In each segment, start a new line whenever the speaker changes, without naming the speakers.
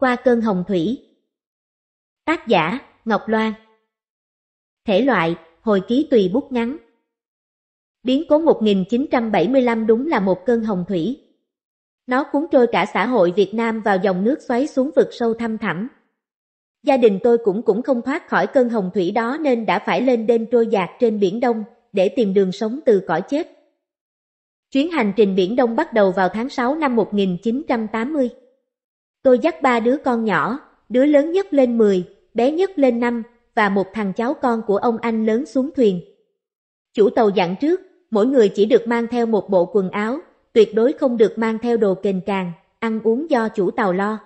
Qua cơn hồng thủy Tác giả Ngọc Loan Thể loại Hồi ký tùy bút ngắn Biến cố 1975 đúng là một cơn hồng thủy. Nó cuốn trôi cả xã hội Việt Nam vào dòng nước xoáy xuống vực sâu thăm thẳm. Gia đình tôi cũng cũng không thoát khỏi cơn hồng thủy đó nên đã phải lên đên trôi dạt trên biển Đông để tìm đường sống từ cõi chết. Chuyến hành trình Biển Đông bắt đầu vào tháng 6 năm 1980. Tôi dắt ba đứa con nhỏ, đứa lớn nhất lên 10, bé nhất lên 5 và một thằng cháu con của ông anh lớn xuống thuyền. Chủ tàu dặn trước, mỗi người chỉ được mang theo một bộ quần áo, tuyệt đối không được mang theo đồ kềnh càng, ăn uống do chủ tàu lo.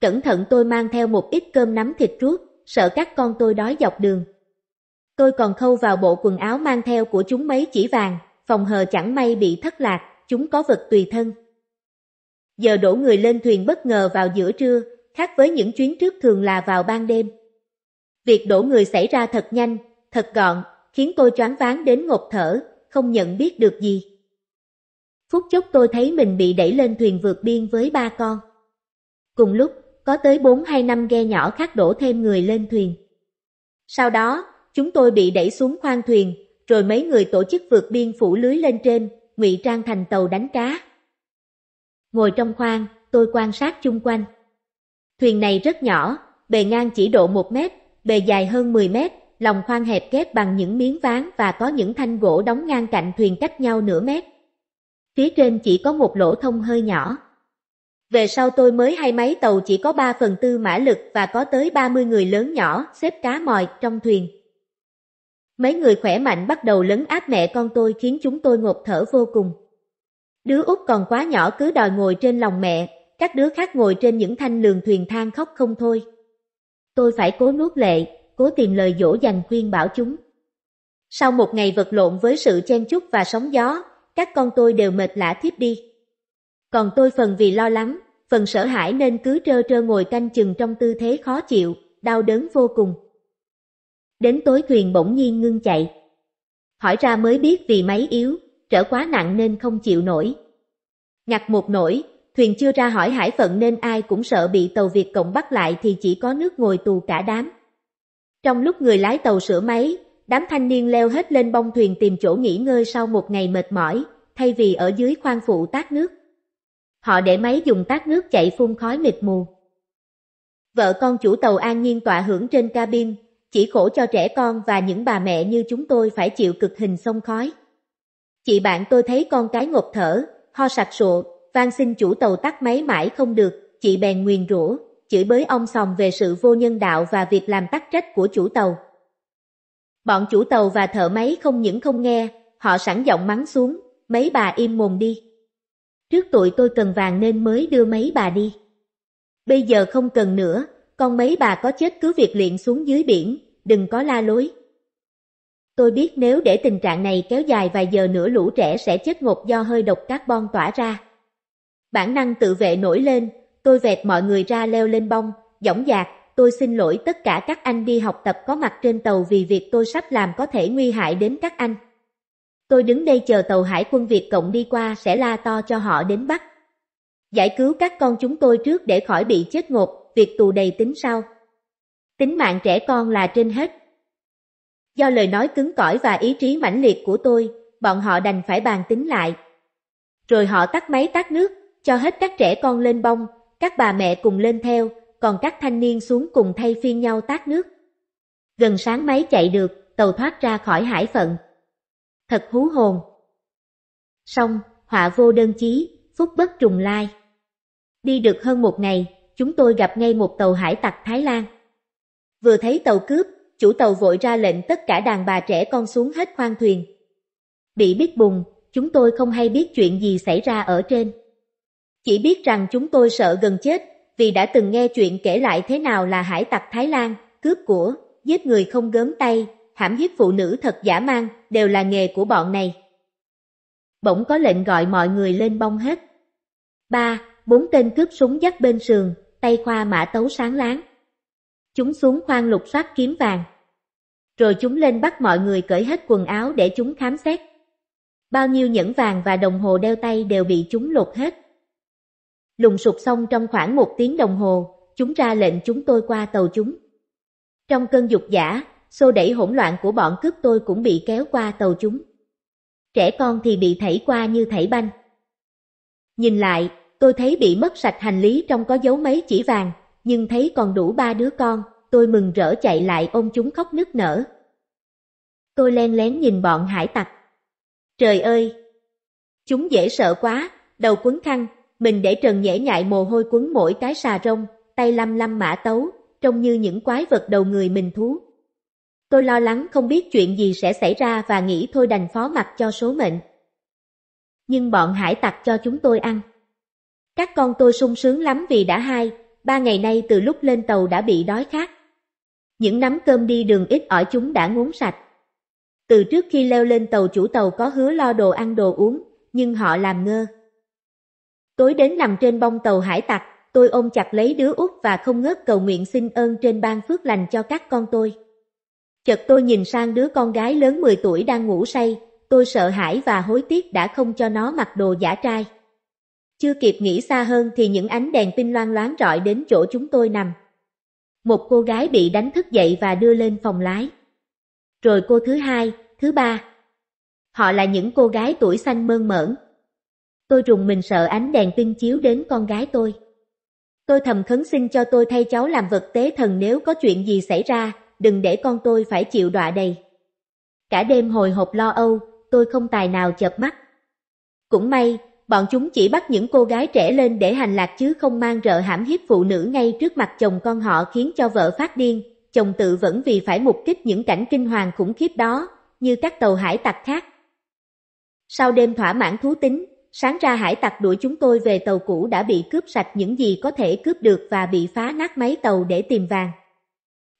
Cẩn thận tôi mang theo một ít cơm nắm thịt ruốc, sợ các con tôi đói dọc đường. Tôi còn khâu vào bộ quần áo mang theo của chúng mấy chỉ vàng, phòng hờ chẳng may bị thất lạc, chúng có vật tùy thân. Giờ đổ người lên thuyền bất ngờ vào giữa trưa, khác với những chuyến trước thường là vào ban đêm. Việc đổ người xảy ra thật nhanh, thật gọn, khiến tôi choáng váng đến ngột thở, không nhận biết được gì. Phút chốc tôi thấy mình bị đẩy lên thuyền vượt biên với ba con. Cùng lúc, có tới bốn hay năm ghe nhỏ khác đổ thêm người lên thuyền. Sau đó, chúng tôi bị đẩy xuống khoang thuyền, rồi mấy người tổ chức vượt biên phủ lưới lên trên, ngụy trang thành tàu đánh cá. Ngồi trong khoang, tôi quan sát chung quanh. Thuyền này rất nhỏ, bề ngang chỉ độ 1 mét, bề dài hơn 10 mét, lòng khoang hẹp kết bằng những miếng ván và có những thanh gỗ đóng ngang cạnh thuyền cách nhau nửa mét. Phía trên chỉ có một lỗ thông hơi nhỏ. Về sau tôi mới hay máy tàu chỉ có 3 phần tư mã lực và có tới 30 người lớn nhỏ xếp cá mòi trong thuyền. Mấy người khỏe mạnh bắt đầu lấn áp mẹ con tôi khiến chúng tôi ngột thở vô cùng. Đứa út còn quá nhỏ cứ đòi ngồi trên lòng mẹ, các đứa khác ngồi trên những thanh lường thuyền than khóc không thôi. Tôi phải cố nuốt lệ, cố tìm lời dỗ dành khuyên bảo chúng. Sau một ngày vật lộn với sự chen chúc và sóng gió, các con tôi đều mệt lả thiếp đi. Còn tôi phần vì lo lắng, phần sợ hãi nên cứ trơ trơ ngồi canh chừng trong tư thế khó chịu, đau đớn vô cùng. Đến tối thuyền bỗng nhiên ngưng chạy. Hỏi ra mới biết vì máy yếu, trở quá nặng nên không chịu nổi. Ngặt một nổi, thuyền chưa ra hỏi hải phận nên ai cũng sợ bị tàu Việt Cộng bắt lại thì chỉ có nước ngồi tù cả đám. Trong lúc người lái tàu sửa máy, đám thanh niên leo hết lên bông thuyền tìm chỗ nghỉ ngơi sau một ngày mệt mỏi, thay vì ở dưới khoang phụ tát nước. Họ để máy dùng tát nước chạy phun khói mịt mù. Vợ con chủ tàu an nhiên tọa hưởng trên cabin, chỉ khổ cho trẻ con và những bà mẹ như chúng tôi phải chịu cực hình sông khói. Chị bạn tôi thấy con cái ngộp thở, ho sặc sụa, van xin chủ tàu tắt máy mãi không được, chị bèn nguyền rủa, chửi bới ông sòng về sự vô nhân đạo và việc làm tắc trách của chủ tàu. Bọn chủ tàu và thợ máy không những không nghe, họ sẵn giọng mắng xuống, mấy bà im mồm đi. Trước tụi tôi cần vàng nên mới đưa mấy bà đi. Bây giờ không cần nữa, con mấy bà có chết cứ việc luyện xuống dưới biển, đừng có la lối. Tôi biết nếu để tình trạng này kéo dài vài giờ nữa lũ trẻ sẽ chết ngột do hơi độc carbon tỏa ra. Bản năng tự vệ nổi lên, tôi vẹt mọi người ra leo lên bông, dõng dạc, tôi xin lỗi tất cả các anh đi học tập có mặt trên tàu vì việc tôi sắp làm có thể nguy hại đến các anh. Tôi đứng đây chờ tàu hải quân Việt Cộng đi qua sẽ la to cho họ đến bắt. Giải cứu các con chúng tôi trước để khỏi bị chết ngột, việc tù đầy tính sau. Tính mạng trẻ con là trên hết. Do lời nói cứng cỏi và ý chí mãnh liệt của tôi, bọn họ đành phải bàn tính lại. Rồi họ tắt máy tắt nước, cho hết các trẻ con lên bông, các bà mẹ cùng lên theo, còn các thanh niên xuống cùng thay phiên nhau tắt nước. Gần sáng máy chạy được, tàu thoát ra khỏi hải phận. Thật hú hồn. Xong, họa vô đơn chí, phúc bất trùng lai. Đi được hơn một ngày, chúng tôi gặp ngay một tàu hải tặc Thái Lan. Vừa thấy tàu cướp, chủ tàu vội ra lệnh tất cả đàn bà trẻ con xuống hết khoang thuyền. Bị biết bùng, chúng tôi không hay biết chuyện gì xảy ra ở trên. Chỉ biết rằng chúng tôi sợ gần chết, vì đã từng nghe chuyện kể lại thế nào là hải tặc Thái Lan, cướp của, giết người không gớm tay, hãm hiếp phụ nữ thật giả mang, đều là nghề của bọn này. Bỗng có lệnh gọi mọi người lên bông hết. Ba, bốn tên cướp súng dắt bên sườn, tay khoa mã tấu sáng láng. Chúng xuống khoang lục soát kiếm vàng. Rồi chúng lên bắt mọi người cởi hết quần áo để chúng khám xét. Bao nhiêu nhẫn vàng và đồng hồ đeo tay đều bị chúng lột hết. Lùng sụp xong trong khoảng một tiếng đồng hồ, chúng ra lệnh chúng tôi qua tàu chúng. Trong cơn dục giả, xô đẩy hỗn loạn của bọn cướp tôi cũng bị kéo qua tàu chúng. Trẻ con thì bị thảy qua như thảy banh. Nhìn lại, tôi thấy bị mất sạch hành lý trong có dấu mấy chỉ vàng, nhưng thấy còn đủ ba đứa con, tôi mừng rỡ chạy lại ôm chúng khóc nức nở. Tôi len lén nhìn bọn hải tặc. Trời ơi! Chúng dễ sợ quá, đầu quấn khăn, mình để trần nhễ nhại mồ hôi quấn mỗi cái xà rông, tay lăm lăm mã tấu, trông như những quái vật đầu người mình thú. Tôi lo lắng không biết chuyện gì sẽ xảy ra và nghĩ thôi đành phó mặc cho số mệnh. Nhưng bọn hải tặc cho chúng tôi ăn. Các con tôi sung sướng lắm vì đã hai, ba ngày nay từ lúc lên tàu đã bị đói khát. Những nắm cơm đi đường ít ỏi chúng đã ngốn sạch. Từ trước khi leo lên tàu chủ tàu có hứa lo đồ ăn đồ uống, nhưng họ làm ngơ. Tối đến nằm trên bông tàu hải tặc, tôi ôm chặt lấy đứa út và không ngớt cầu nguyện xin ơn trên ban phước lành cho các con tôi. Chợt tôi nhìn sang đứa con gái lớn 10 tuổi đang ngủ say, tôi sợ hãi và hối tiếc đã không cho nó mặc đồ giả trai. Chưa kịp nghĩ xa hơn thì những ánh đèn pin loang loáng rọi đến chỗ chúng tôi nằm. Một cô gái bị đánh thức dậy và đưa lên phòng lái. Rồi cô thứ hai, thứ ba. Họ là những cô gái tuổi xanh mơn mởn. Tôi rùng mình sợ ánh đèn pin chiếu đến con gái tôi. Tôi thầm khấn xin cho tôi thay cháu làm vật tế thần nếu có chuyện gì xảy ra, đừng để con tôi phải chịu đọa đầy. Cả đêm hồi hộp lo âu, tôi không tài nào chợp mắt. Cũng may, bọn chúng chỉ bắt những cô gái trẻ lên để hành lạc chứ không mang rợ hãm hiếp phụ nữ ngay trước mặt chồng con họ khiến cho vợ phát điên, chồng tự vẫn vì phải mục kích những cảnh kinh hoàng khủng khiếp đó, như các tàu hải tặc khác. Sau đêm thỏa mãn thú tính, sáng ra hải tặc đuổi chúng tôi về tàu cũ đã bị cướp sạch những gì có thể cướp được và bị phá nát máy tàu để tìm vàng.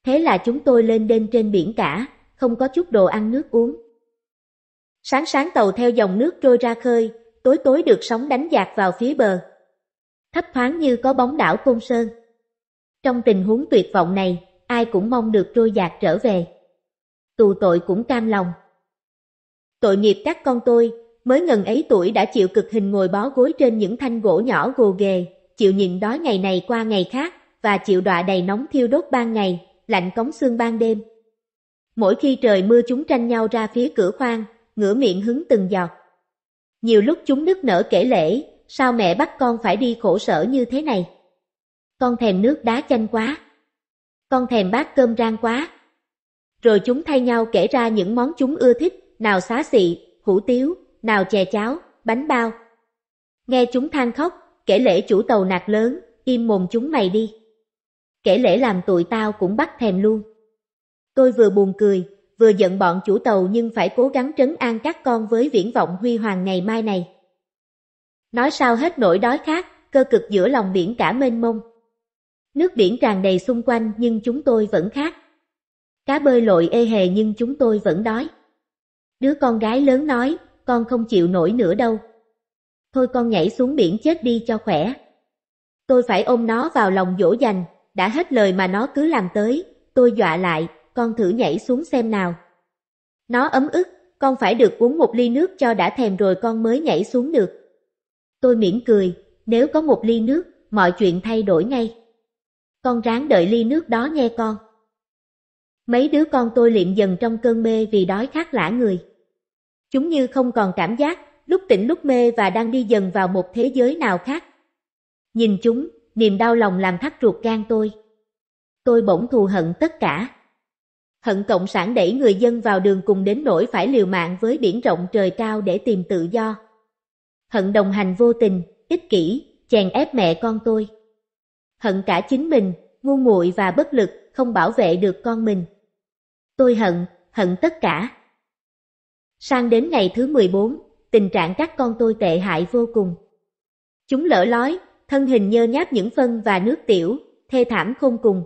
Thế là chúng tôi lên đên trên biển cả, không có chút đồ ăn nước uống. Sáng sáng tàu theo dòng nước trôi ra khơi, tối tối được sóng đánh dạt vào phía bờ. Thấp thoáng như có bóng đảo Côn Sơn. Trong tình huống tuyệt vọng này, ai cũng mong được trôi dạt trở về. Tù tội cũng cam lòng. Tội nghiệp các con tôi, mới ngần ấy tuổi đã chịu cực hình ngồi bó gối trên những thanh gỗ nhỏ gồ ghề, chịu nhịn đói ngày này qua ngày khác, và chịu đọa đầy nóng thiêu đốt ban ngày, lạnh cống xương ban đêm. Mỗi khi trời mưa chúng tranh nhau ra phía cửa khoang, ngửa miệng hứng từng giọt. Nhiều lúc chúng nức nở kể lễ, sao mẹ bắt con phải đi khổ sở như thế này? Con thèm nước đá chanh quá. Con thèm bát cơm rang quá. Rồi chúng thay nhau kể ra những món chúng ưa thích, nào xá xị, hủ tiếu, nào chè cháo, bánh bao. Nghe chúng than khóc, kể lễ chủ tàu nạt lớn, im mồm chúng mày đi. Kể lễ làm tụi tao cũng bắt thèm luôn. Tôi vừa buồn cười, vừa giận bọn chủ tàu nhưng phải cố gắng trấn an các con với viễn vọng huy hoàng ngày mai này. Nói sao hết nỗi đói khát, cơ cực giữa lòng biển cả mênh mông. Nước biển tràn đầy xung quanh nhưng chúng tôi vẫn khát. Cá bơi lội ê hề nhưng chúng tôi vẫn đói. Đứa con gái lớn nói, con không chịu nổi nữa đâu. Thôi con nhảy xuống biển chết đi cho khỏe. Tôi phải ôm nó vào lòng dỗ dành, đã hết lời mà nó cứ làm tới, tôi dọa lại, con thử nhảy xuống xem nào. Nó ấm ức, con phải được uống một ly nước cho đã thèm rồi con mới nhảy xuống được. Tôi mỉm cười, nếu có một ly nước, mọi chuyện thay đổi ngay. Con ráng đợi ly nước đó nghe con. Mấy đứa con tôi liệm dần trong cơn mê vì đói khát lã người. Chúng như không còn cảm giác, lúc tỉnh lúc mê và đang đi dần vào một thế giới nào khác. Nhìn chúng, niềm đau lòng làm thắt ruột gan tôi. Tôi bỗng thù hận tất cả hận cộng sản đẩy người dân vào đường cùng đến nỗi phải liều mạng với biển rộng trời cao để tìm tự do. Hận đồng hành vô tình, ích kỷ, chèn ép mẹ con tôi. Hận cả chính mình, ngu muội và bất lực, không bảo vệ được con mình. Tôi hận, hận tất cả. Sang đến ngày thứ 14, tình trạng các con tôi tệ hại vô cùng. Chúng lỡ lói, thân hình nhơ nháp những phân và nước tiểu, thê thảm không cùng.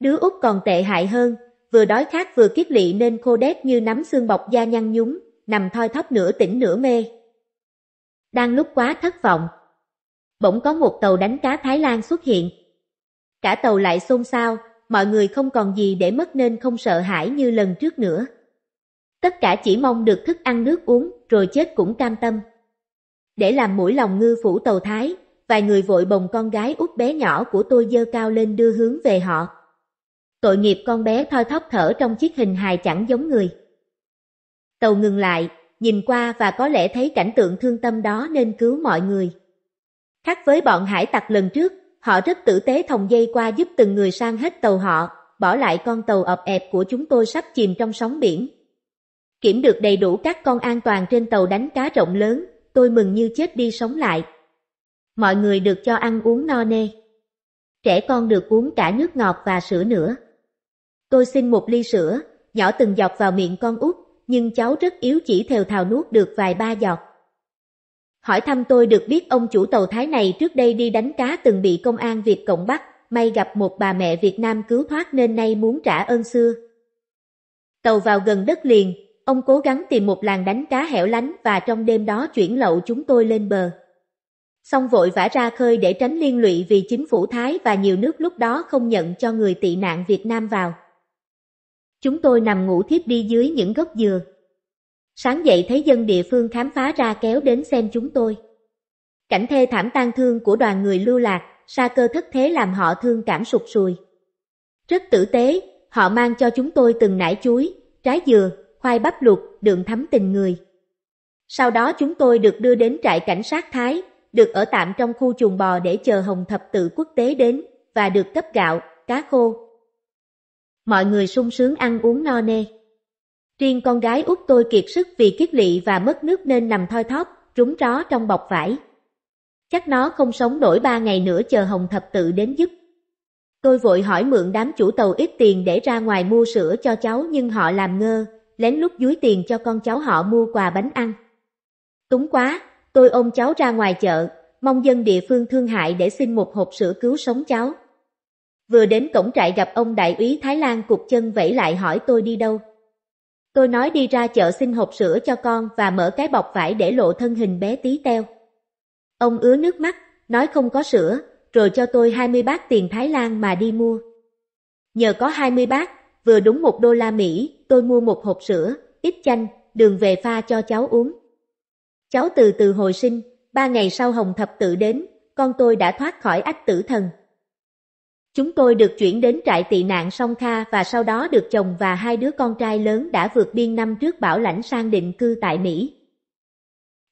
Đứa út còn tệ hại hơn, vừa đói khát vừa kiết lỵ nên khô đét như nắm xương bọc da nhăn nhúm, nằm thoi thóp nửa tỉnh nửa mê. Đang lúc quá thất vọng, bỗng có một tàu đánh cá Thái Lan xuất hiện. Cả tàu lại xôn xao, mọi người không còn gì để mất nên không sợ hãi như lần trước nữa. Tất cả chỉ mong được thức ăn nước uống, rồi chết cũng cam tâm. Để làm mũi lòng ngư phủ tàu Thái, vài người vội bồng con gái út bé nhỏ của tôi dơ cao lên đưa hướng về họ. Tội nghiệp con bé thoi thóp thở trong chiếc hình hài chẳng giống người. Tàu ngừng lại, nhìn qua và có lẽ thấy cảnh tượng thương tâm đó nên cứu mọi người. Khác với bọn hải tặc lần trước, họ rất tử tế thòng dây qua giúp từng người sang hết tàu họ, bỏ lại con tàu ập ẹp của chúng tôi sắp chìm trong sóng biển. Kiểm được đầy đủ các con an toàn trên tàu đánh cá rộng lớn, tôi mừng như chết đi sống lại. Mọi người được cho ăn uống no nê. Trẻ con được uống cả nước ngọt và sữa nữa. Tôi xin một ly sữa, nhỏ từng giọt vào miệng con út, nhưng cháu rất yếu chỉ thều thào nuốt được vài ba giọt. Hỏi thăm tôi được biết ông chủ tàu Thái này trước đây đi đánh cá từng bị công an Việt Cộng bắt, may gặp một bà mẹ Việt Nam cứu thoát nên nay muốn trả ơn xưa. Tàu vào gần đất liền, ông cố gắng tìm một làng đánh cá hẻo lánh và trong đêm đó chuyển lậu chúng tôi lên bờ. Xong vội vã ra khơi để tránh liên lụy vì chính phủ Thái và nhiều nước lúc đó không nhận cho người tị nạn Việt Nam vào. Chúng tôi nằm ngủ thiếp đi dưới những gốc dừa. Sáng dậy thấy dân địa phương khám phá ra kéo đến xem chúng tôi. Cảnh thê thảm tang thương của đoàn người lưu lạc, sa cơ thất thế làm họ thương cảm sụt sùi. Rất tử tế, họ mang cho chúng tôi từng nải chuối, trái dừa, khoai bắp luộc, đường thấm tình người. Sau đó chúng tôi được đưa đến trại cảnh sát Thái, được ở tạm trong khu chuồng bò để chờ Hồng Thập Tự Quốc tế đến và được cấp gạo, cá khô, mọi người sung sướng ăn uống no nê. Riêng con gái út tôi kiệt sức vì kiết lị và mất nước nên nằm thoi thóp, trúng tró trong bọc vải. Chắc nó không sống nổi ba ngày nữa chờ Hồng Thập Tự đến giúp. Tôi vội hỏi mượn đám chủ tàu ít tiền để ra ngoài mua sữa cho cháu nhưng họ làm ngơ, lén lút dúi tiền cho con cháu họ mua quà bánh ăn. Túng quá, tôi ôm cháu ra ngoài chợ, mong dân địa phương thương hại để xin một hộp sữa cứu sống cháu. Vừa đến cổng trại gặp ông đại úy Thái Lan cục chân vẫy lại hỏi tôi đi đâu. Tôi nói đi ra chợ xin hộp sữa cho con và mở cái bọc vải để lộ thân hình bé tí teo. Ông ứa nước mắt, nói không có sữa, rồi cho tôi 20 bát tiền Thái Lan mà đi mua. Nhờ có 20 bát, vừa đúng một đô la Mỹ, tôi mua một hộp sữa, ít chanh, đường về pha cho cháu uống. Cháu từ từ hồi sinh, ba ngày sau Hồng Thập tự đến, con tôi đã thoát khỏi ách tử thần. Chúng tôi được chuyển đến trại tị nạn Song Kha và sau đó được chồng và hai đứa con trai lớn đã vượt biên năm trước bảo lãnh sang định cư tại Mỹ.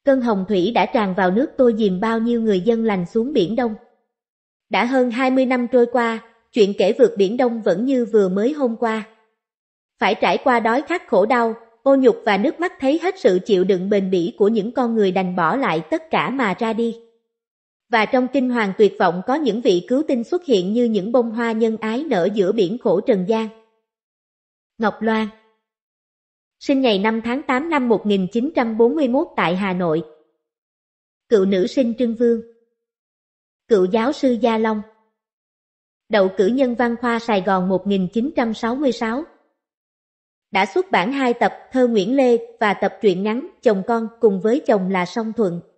Cơn hồng thủy đã tràn vào nước tôi dìm bao nhiêu người dân lành xuống Biển Đông. Đã hơn 20 năm trôi qua, chuyện kể vượt Biển Đông vẫn như vừa mới hôm qua. Phải trải qua đói khát khổ đau, ô nhục và nước mắt thấy hết sự chịu đựng bền bỉ của những con người đành bỏ lại tất cả mà ra đi. Và trong kinh hoàng tuyệt vọng có những vị cứu tinh xuất hiện như những bông hoa nhân ái nở giữa biển khổ trần gian. Ngọc Loan Sinh ngày 5 tháng 8 năm 1941 tại Hà Nội Cựu nữ sinh Trương Vương Cựu giáo sư Gia Long Đậu cử nhân văn khoa Sài Gòn 1966 đã xuất bản hai tập Thơ Nguyễn Lê và tập truyện ngắn Chồng con cùng với chồng là Song Thuận.